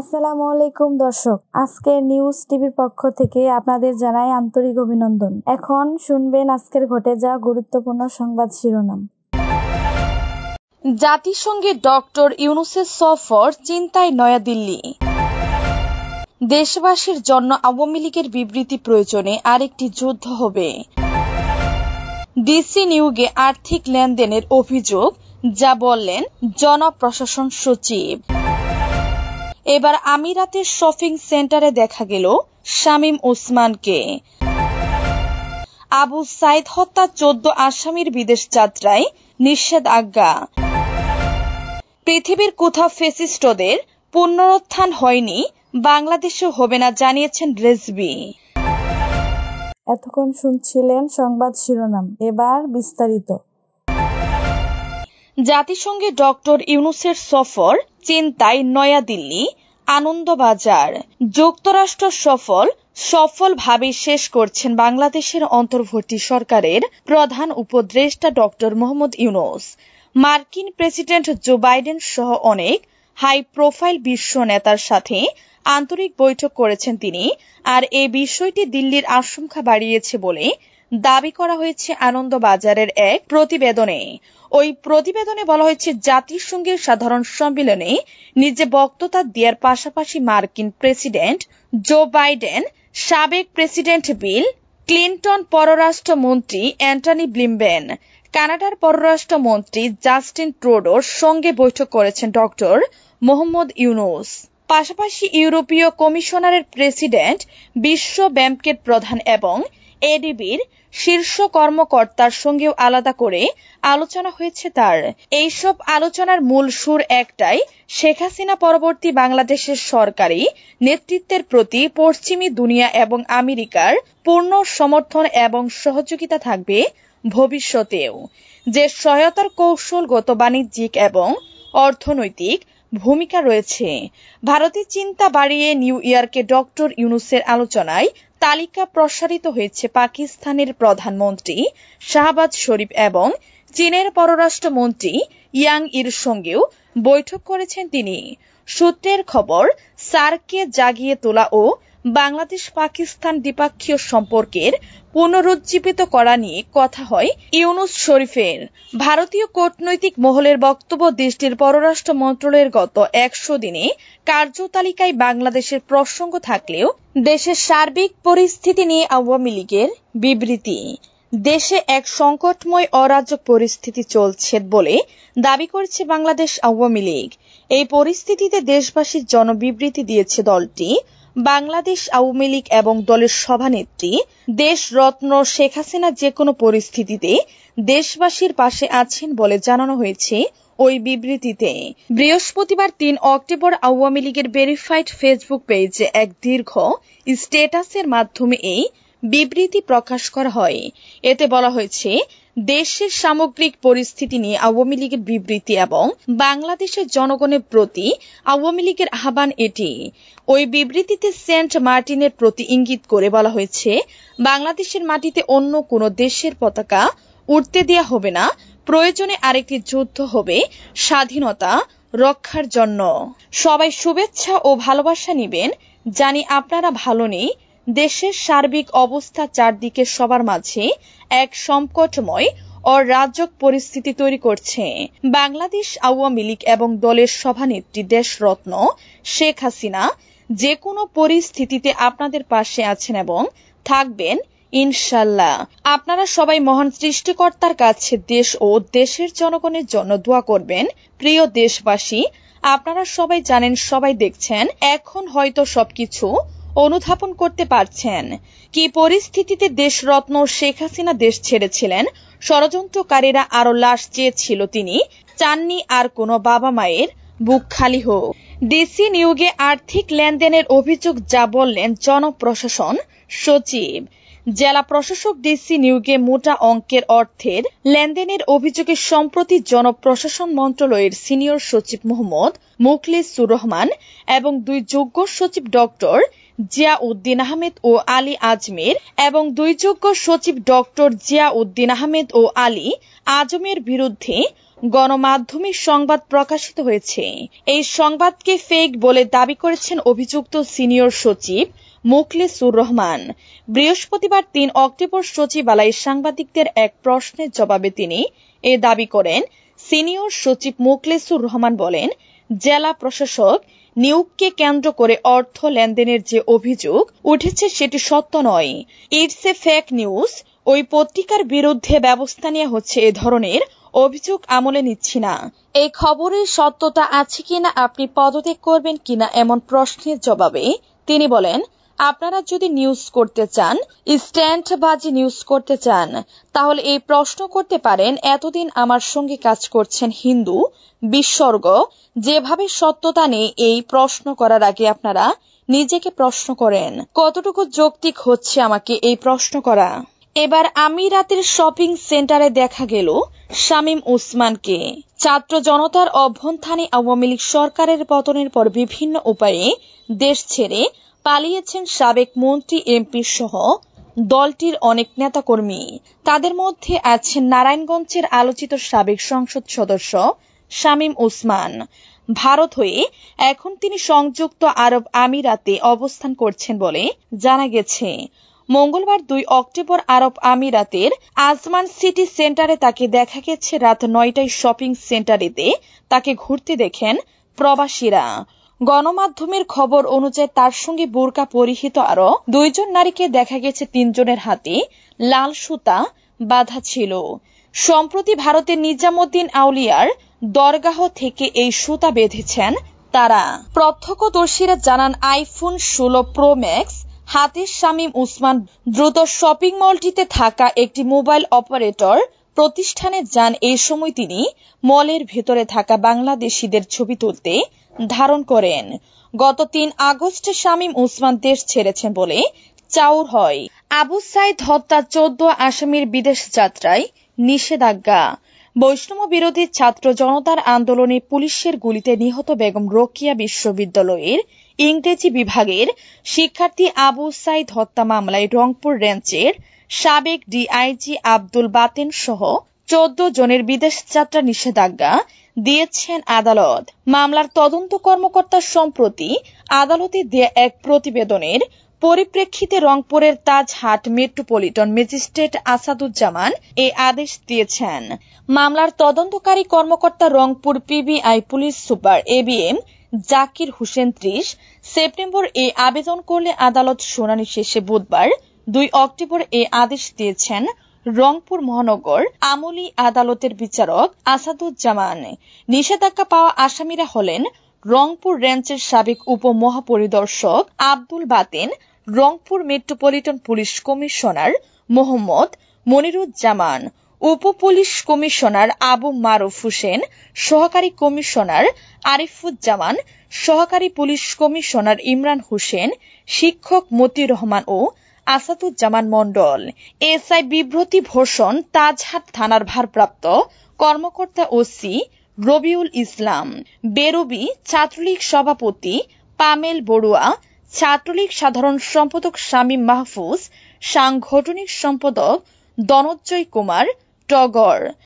আসসালামু আলাইকুম দর্শক আজকের নিউজ টিভির পক্ষ থেকে আপনাদের জানাই আন্তরিক অভিনন্দন এখন শুনবেন আজকের ঘটে যাওয়া গুরুত্বপূর্ণ সংবাদ শিরোনাম জাতিসংঘে ডক্টর ইউনুসের সফর চিন্তায় নয়াদিল্লি দেশবাসীর জন্য আওয়ামী লীগের বিবৃতি প্রয়োজনে আরেকটি যুদ্ধ হবে ডিসি নিউগে আর্থিক লেনদেনের অভিযোগ যা বললেন জনপ্রশাসন সচিব এবার আমিরাতের শপিং সেন্টারে দেখা গেল শামীম ওসমানকে আবু সাইদ হত্যা চোদ্দ আসামির বিদেশ যাত্রায় নিষেধাজ্ঞা পৃথিবীর কোথাও ফেসিস্টদের পুনরুত্থান হয়নি বাংলাদেশে হবে না জানিয়েছেন রেজবি এতক্ষণ শুনছিলেন সংবাদ শিরোনাম এবার বিস্তারিত জাতিসংঘে ডক্টর ইউনুসের সফর চিন্তায় নয়াদিল্লি আনন্দবাজার যুক্তরাষ্ট্র সফল সফলভাবে শেষ করছেন বাংলাদেশের অন্তর্বর্তী সরকারের প্রধান উপদেষ্টা ড মোহাম্মদ ইউনুস মার্কিন প্রেসিডেন্ট জো বাইডেন সহ অনেক হাই প্রোফাইল বিশ্ব নেতার সাথে আন্তরিক বৈঠক করেছেন তিনি আর এ বিষয়টি দিল্লির আশঙ্কা বাড়িয়েছে বলে দাবি করা হয়েছে আনন্দবাজারের এক প্রতিবেদনে ওই প্রতিবেদনে বলা হয়েছে জাতিসংঘের সাধারণ সম্মেলনে নিজে বক্ততা দেওয়ার পাশাপাশি মার্কিন প্রেসিডেন্ট জো বাইডেন সাবেক প্রেসিডেন্ট বিল ক্লিন্টন পররাষ্ট্রমন্ত্রী অ্যান্টনি ব্লিমবেন কানাডার পররাষ্ট্রমন্ত্রী জাস্টিন ট্রোডোর সঙ্গে বৈঠক করেছেন ডক্টর মোহাম্মদ ইউনুস পাশাপাশি ইউরোপীয় কমিশনারের প্রেসিডেন্ট বিশ্ব ব্যাংকের প্রধান এবং এডিবির শীর্ষ কর্মকর্তার সঙ্গেও আলাদা করে আলোচনা হয়েছে তার এইসব আলোচনার মূল সুর একটাই শেখ হাসিনা পরবর্তী বাংলাদেশের সরকারি নেতৃত্বের প্রতি পশ্চিমী দুনিয়া এবং আমেরিকার পূর্ণ সমর্থন এবং সহযোগিতা থাকবে ভবিষ্যতেও যে সহায়তার কৌশলগত বাণিজ্যিক এবং অর্থনৈতিক ভূমিকা রয়েছে ভারতে চিন্তা বাড়িয়ে নিউ ইয়র্কে ডক্টর ইউনুসের আলোচনায় তালিকা প্রসারিত হয়েছে পাকিস্তানের প্রধানমন্ত্রী শাহবাজ শরীফ এবং চীনের পররাষ্ট্রমন্ত্রী ইয়াং ইর সঙ্গেও বৈঠক করেছেন তিনি সূত্রের খবর সার্ককে জাগিয়ে তোলা ও বাংলাদেশ পাকিস্তান দ্বিপাক্ষীয় সম্পর্কের পুনরুজ্জীবিত করা নিয়ে কথা হয় ইউনুস শরীফের ভারতীয় কূটনৈতিক মহলের বক্তব্য দেশটির পররাষ্ট্র মন্ত্রণালয়ের গত একশো দিনে কার্যতালিকায় বাংলাদেশের প্রসঙ্গ থাকলেও দেশের সার্বিক পরিস্থিতি নিয়ে আওয়ামী লীগের বিবৃতি দেশে এক সংকটময় অরাজক পরিস্থিতি চলছে বলে দাবি করেছে বাংলাদেশ আওয়ামী লীগ এই পরিস্থিতিতে দেশবাসীর জনবিবৃতি দিয়েছে দলটি বাংলাদেশ আওয়ামী লীগ এবং দলের সভানেত্রী দেশরত্ন শেখ হাসিনা কোনো পরিস্থিতিতে দেশবাসীর পাশে আছেন বলে জানানো হয়েছে ওই বিবৃতিতে বৃহস্পতিবার তিন অক্টোবর আওয়ামী লীগের ভেরিফাইড ফেসবুক পেজে এক দীর্ঘ স্ট্যাটাসের মাধ্যমে এই বিবৃতি প্রকাশ করা হয় এতে বলা হয়েছে দেশের সামগ্রিক পরিস্থিতি নিয়ে আওয়ামী লীগের বিবৃতি এবং বাংলাদেশের জনগণের প্রতি আওয়ামী লীগের আহ্বান এটি ওই বিবৃতিতে সেন্ট মার্টিনের প্রতি ইঙ্গিত করে বলা হয়েছে বাংলাদেশের মাটিতে অন্য কোন দেশের পতাকা উঠতে দেওয়া হবে না প্রয়োজনে আরেকটি যুদ্ধ হবে স্বাধীনতা রক্ষার জন্য সবাই শুভেচ্ছা ও ভালোবাসা নিবেন জানি আপনারা ভালো নেই দেশের সার্বিক অবস্থা চারদিকে সবার মাঝে এক সংকটময় ও অরাজক পরিস্থিতি তৈরি করছে বাংলাদেশ আওয়ামী লীগ এবং দলের সভানেত্রী দেশরত্ন শেখ হাসিনা যে কোনো পরিস্থিতিতে আপনাদের পাশে আছেন এবং থাকবেন ইনশাল্লাহ আপনারা সবাই মহান সৃষ্টিকর্তার কাছে দেশ ও দেশের জনগণের জন্য দোয়া করবেন প্রিয় দেশবাসী আপনারা সবাই জানেন সবাই দেখছেন এখন হয়তো সবকিছু অনুধাবন করতে পারছেন কি পরিস্থিতিতে দেশরত্ন শেখ হাসিনা দেশ ছেড়েছিলেন ষড়যন্ত্রকারীরা আরো লাশ চেয়েছিল তিনি চাননি আর কোনো বাবা মায়ের বুক খালি হোক ডিসি নিয়োগে আর্থিক লেনদেনের অভিযোগ যা বললেন জনপ্রশাসন সচিব জেলা প্রশাসক ডিসি নিয়োগে মোটা অঙ্কের অর্থের লেনদেনের অভিযোগে সম্প্রতি জনপ্রশাসন মন্ত্রণালয়ের সিনিয়র সচিব মোহাম্মদ মুখলিসুর রহমান এবং দুই যোগ্য সচিব ডক্টর জিয়া উদ্দিন আহমেদ ও আলী আজমির এবং দুই যোগ্য সচিব ডক্টর উদ্দিন আহমেদ ও আলী আজমের বিরুদ্ধে গণমাধ্যমে সংবাদ প্রকাশিত হয়েছে এই সংবাদকে ফেক বলে দাবি করেছেন অভিযুক্ত সিনিয়র সচিব মোখলেসুর রহমান বৃহস্পতিবার তিন অক্টোবর সচিবালয়ে সাংবাদিকদের এক প্রশ্নের জবাবে তিনি এ দাবি করেন সিনিয়র সচিব মোখলেসুর রহমান বলেন জেলা প্রশাসক নিয়োগকে কেন্দ্র করে অর্থ লেনদেনের যে অভিযোগ উঠেছে সেটি সত্য নয় ইটস এ ফেক নিউজ ওই পত্রিকার বিরুদ্ধে ব্যবস্থা নেওয়া হচ্ছে এ ধরনের অভিযোগ আমলে নিচ্ছি না এই খবরের সত্যতা আছে কিনা আপনি পদত্যাগ করবেন কিনা এমন প্রশ্নের জবাবে তিনি বলেন আপনারা যদি নিউজ করতে চান বাজি নিউজ করতে চান তাহলে এই প্রশ্ন করতে পারেন এতদিন আমার সঙ্গে কাজ করছেন হিন্দু বিস্বর্গ যেভাবে সত্যতা নেই এই প্রশ্ন করার আগে আপনারা নিজেকে প্রশ্ন করেন কতটুকু যৌক্তিক হচ্ছে আমাকে এই প্রশ্ন করা এবার আমি রাতের শপিং সেন্টারে দেখা গেল শামীম উসমানকে ছাত্র জনতার অভ্যন্থানে আওয়ামী লীগ সরকারের পতনের পর বিভিন্ন উপায়ে দেশ ছেড়ে পালিয়েছেন সাবেক মন্ত্রী এমপি সহ দলটির অনেক নেতাকর্মী তাদের মধ্যে আছেন নারায়ণগঞ্জের আলোচিত সাবেক সংসদ সদস্য শামীম ওসমান ভারত হয়ে এখন তিনি সংযুক্ত আরব আমিরাতে অবস্থান করছেন বলে জানা গেছে মঙ্গলবার দুই অক্টোবর আরব আমিরাতের আজমান সিটি সেন্টারে তাকে দেখা গেছে রাত নয়টায় শপিং সেন্টারেতে তাকে ঘুরতে দেখেন প্রবাসীরা গণমাধ্যমের খবর অনুযায়ী তার সঙ্গে বোরকা পরিহিত আরো দুইজন নারীকে দেখা গেছে তিনজনের হাতে লাল সুতা বাধা ছিল সম্প্রতি ভারতের নিজামুদ্দিন আউলিয়ার দরগাহ থেকে এই সুতা বেঁধেছেন তারা প্রত্যক্ষদর্শীরা জানান আইফোন ষোলো প্রো ম্যাক্স হাতির শামীম উসমান দ্রুত শপিং মলটিতে থাকা একটি মোবাইল অপারেটর প্রতিষ্ঠানে যান এ সময় তিনি মলের ভেতরে থাকা বাংলাদেশিদের ছবি তুলতে ধারণ করেন গত তিন আগস্টে শামীম ওসমান দেশ ছেড়েছেন বলে চাউর হয় আবু সাইদ হত্যা চোদ্দ আসামির বিদেশ যাত্রায় নিষেধাজ্ঞা বৈষ্ণব বিরোধী ছাত্র জনতার আন্দোলনে পুলিশের গুলিতে নিহত বেগম রোকিয়া বিশ্ববিদ্যালয়ের ইংরেজি বিভাগের শিক্ষার্থী আবু সাইদ হত্যা মামলায় রংপুর রেঞ্জের সাবেক ডিআইজি আব্দুল আবদুল সহ চোদ্দ জনের বিদেশ যাত্রা নিষেধাজ্ঞা দিয়েছেন আদালত মামলার তদন্ত কর্মকর্তা সম্প্রতি আদালতে দেয়া এক প্রতিবেদনের পরিপ্রেক্ষিতে রংপুরের তাজহাট মেট্রোপলিটন ম্যাজিস্ট্রেট আসাদুজ্জামান এ আদেশ দিয়েছেন মামলার তদন্তকারী কর্মকর্তা Rangpur PBI police super ABM Zakir Hossain ত্রিশ সেপ্টেম্বর এ আবেদন করলে আদালত শুনানি শেষে বুধবার দুই অক্টোবর এ আদেশ দিয়েছেন রংপুর মহানগর আমলি আদালতের বিচারক আসাদুজ্জামান নিষেধাজ্ঞা পাওয়া আসামিরা হলেন রংপুর রেঞ্জের সাবেক উপমহাপরিদর্শক Abdul Baten Rangpur metropolitan police commissioner Mohammad Moniruzzaman উপ পুলিশ কমিশনার আবু মারুফ হোসেন সহকারী কমিশনার আরিফুজ্জামান সহকারী পুলিশ কমিশনার ইমরান হোসেন শিক্ষক মতি রহমান ও আসাদুজ্জামান মণ্ডল এসআই বিব্রতি ভূষণ তাজহাট থানার ভারপ্রাপ্ত কর্মকর্তা ওসি রবিউল ইসলাম বেরবি ছাত্রলীগ সভাপতি পামেল বড়ুয়া ছাত্রলীগ সাধারণ সম্পাদক শামীম মাহফুজ সাংগঠনিক সম্পাদক দনজয় কুমার টগর